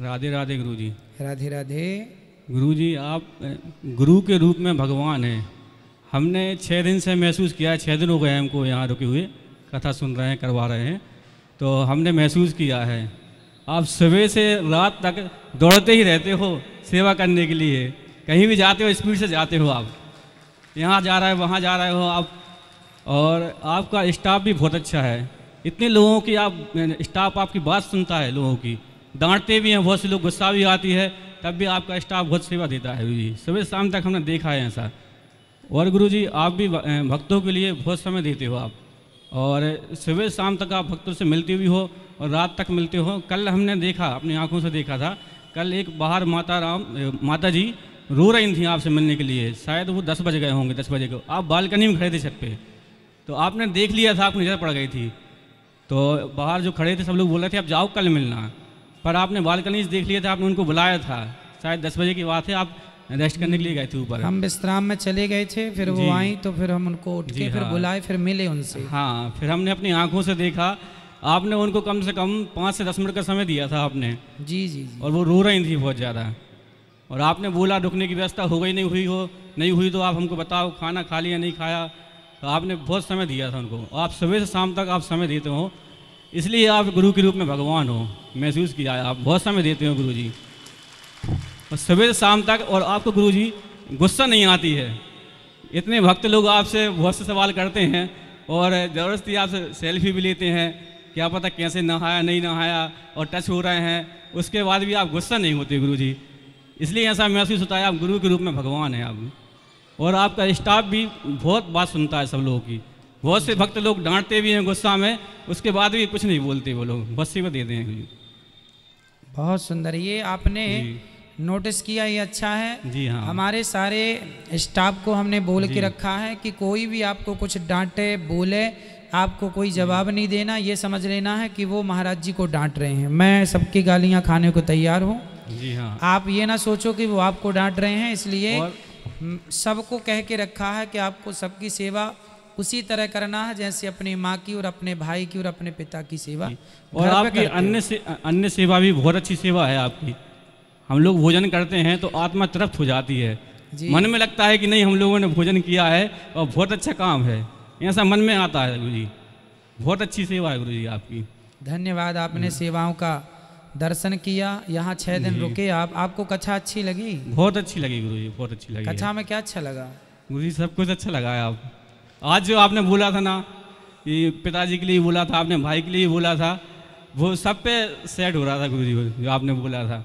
राधे राधे गुरु जी राधे राधे गुरु जी आप गुरु के रूप में भगवान हैं हमने छः दिन से महसूस किया छः दिन हो गए हमको यहाँ रुके हुए कथा सुन रहे हैं करवा रहे हैं तो हमने महसूस किया है आप सुबह से रात तक दौड़ते ही रहते हो सेवा करने के लिए कहीं भी जाते हो स्पीड से जाते हो आप यहाँ जा रहे हो वहाँ जा रहे हो आप और आपका स्टाफ भी बहुत अच्छा है इतने लोगों की आप स्टाफ आपकी बात सुनता है लोगों की डांटते भी हैं बहुत से लोग गुस्सा भी आती है तब भी आपका स्टाफ बहुत सेवा देता है गुरु जी सुबह शाम तक हमने देखा है ऐसा और गुरु जी आप भी भक्तों के लिए बहुत समय देते हो आप और सुबह शाम तक आप भक्तों से मिलते भी हो और रात तक मिलते हो कल हमने देखा अपनी आंखों से देखा था कल एक बाहर माता राम माता जी रो रही थी आपसे मिलने के लिए शायद वो दस बज गए होंगे दस बजे को आप बालकनी में खड़े थे छत पे तो आपने देख लिया था आपको नज़र पड़ गई थी तो बाहर जो खड़े थे सब लोग बोल रहे थे आप जाओ कल मिलना पर आपने बालकनीज देख लिए थे आपने उनको बुलाया था शायद दस बजे की बात है आप रेस्ट करने के लिए गए थे ऊपर हम विश्राम में चले गए थे फिर वो आई तो फिर हम उनको उठ के फिर हाँ। बुलाए फिर मिले उनसे हाँ फिर हमने अपनी आंखों से देखा आपने उनको कम से कम पाँच से दस मिनट का समय दिया था आपने जी जी, जी। और वो रो रही थी बहुत ज़्यादा और आपने बोला रुकने की व्यवस्था हो गई नहीं हुई हो नहीं हुई तो आप हमको बताओ खाना खा लिया नहीं खाया तो आपने बहुत समय दिया था उनको आप सुबह से शाम तक आप समय देते हो इसलिए आप गुरु के रूप में भगवान हो महसूस किया है आप बहुत समय देते हो गुरु जी और सवेरे शाम तक और आपको गुरु जी गुस्सा नहीं आती है इतने भक्त लोग आपसे बहुत से सवाल करते हैं और ज़बरदस्ती आपसे सेल्फी भी लेते हैं क्या पता कैसे नहाया नहीं नहाया और टच हो रहे हैं उसके बाद भी आप गुस्सा नहीं होते गुरु जी इसलिए ऐसा महसूस होता है आप गुरु के रूप में भगवान हैं आप और आपका स्टाफ भी बहुत बात सुनता है सब लोगों की बहुत से भक्त लोग डांटते भी हैं गुस्सा में उसके बाद भी कुछ नहीं बोलते वो लोग बस सेवा दे दें बहुत सुंदर ये आपने नोटिस किया ये अच्छा है जी हाँ हमारे सारे स्टाफ को हमने बोल के रखा है कि कोई भी आपको कुछ डांटे बोले आपको कोई जवाब नहीं देना ये समझ लेना है कि वो महाराज जी को डांट रहे हैं मैं सबकी गालियाँ खाने को तैयार हूँ जी हाँ आप ये ना सोचो कि वो आपको डांट रहे हैं इसलिए सबको कह के रखा है कि आपको सबकी सेवा उसी तरह करना है जैसे अपनी माँ की और अपने भाई की और अपने पिता की सेवा और आपकी अन्य से, अन्य सेवा भी बहुत अच्छी सेवा है आपकी हम लोग भोजन करते हैं तो आत्मा तृप्त हो जाती है मन में लगता है कि नहीं हम लोगों ने भोजन किया है और बहुत अच्छा काम है ऐसा मन में आता है गुरु जी बहुत अच्छी सेवा है गुरु जी आपकी धन्यवाद आपने हम्म। सेवाओं का दर्शन किया यहाँ छह दिन रुके आप आपको कथा अच्छी लगी बहुत अच्छी लगी गुरु जी बहुत अच्छी लगी कथा में क्या अच्छा लगा गुरु जी सब कुछ अच्छा लगा है आप आज जो आपने बोला था ना कि पिताजी के लिए बोला था आपने भाई के लिए बोला था वो सब पे सेट हो रहा था गुरु जी जो आपने बोला था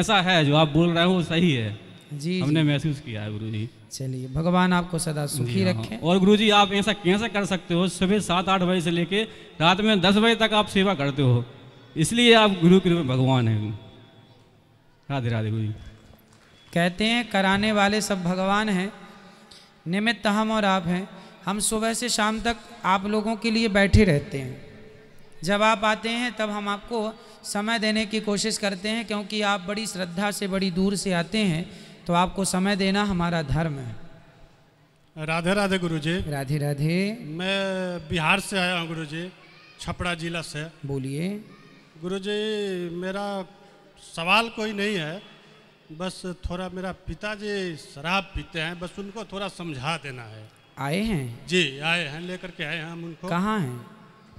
ऐसा है जो आप बोल रहे हो सही है जी हमने महसूस किया है गुरु जी चलिए भगवान आपको सदा सुखी हाँ। रखे और गुरु जी आप ऐसा कैसे कर सकते हो सुबह सात आठ बजे से लेके रात में दस बजे तक आप सेवा करते हो इसलिए आप गुरु के रूप में भगवान हैं राधे राधे गुरु जी कहते हैं कराने वाले सब भगवान हैं निमित्त हम और आप हैं हम सुबह से शाम तक आप लोगों के लिए बैठे रहते हैं जब आप आते हैं तब हम आपको समय देने की कोशिश करते हैं क्योंकि आप बड़ी श्रद्धा से बड़ी दूर से आते हैं तो आपको समय देना हमारा धर्म है राधे राधे गुरु जी राधे राधे मैं बिहार से आया हूँ गुरु जी छपड़ा जिला से बोलिए गुरु जी मेरा सवाल कोई नहीं है बस थोड़ा मेरा पिताजी शराब पीते हैं बस उनको थोड़ा समझा देना है आए हैं जी आए हैं लेकर के आए हैं हम उनको कहाँ हैं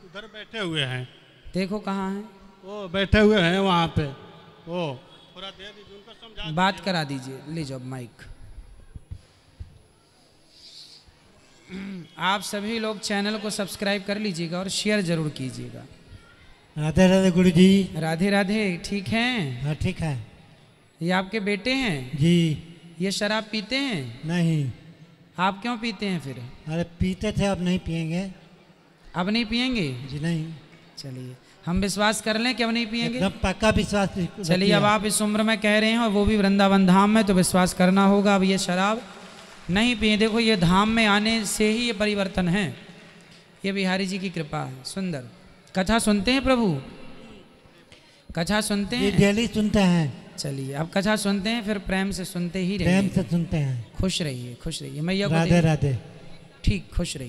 उधर बैठे हुए हैं देखो कहाँ हैं वो बैठे हुए हैं वहाँ पे वो थोड़ा दे दीजिए उनको समझा बात करा दीजिए ले जाओ माइक आप सभी लोग चैनल को सब्सक्राइब कर लीजिएगा और शेयर जरूर कीजिएगा राधे राधे गुरु जी राधे राधे ठीक है हाँ, ठीक है ये आपके बेटे हैं जी ये शराब पीते हैं नहीं आप क्यों पीते हैं फिर अरे पीते थे अब नहीं पियेंगे अब नहीं पियेंगे जी नहीं चलिए हम विश्वास कर लें कि अब नहीं पियेंगे पक्का विश्वास चलिए अब आप इस उम्र में कह रहे हैं और वो भी वृंदावन धाम में तो विश्वास करना होगा अब ये शराब नहीं पिए देखो ये धाम में आने से ही ये परिवर्तन है ये बिहारी जी की कृपा है सुंदर कथा सुनते हैं प्रभु कथा सुनते हैं डेली सुनते हैं चलिए आप कथा सुनते हैं फिर प्रेम से सुनते ही रहिए प्रेम से सुनते हैं खुश रहिए खुश रहिए मैया राधे राधे ठीक खुश रहिए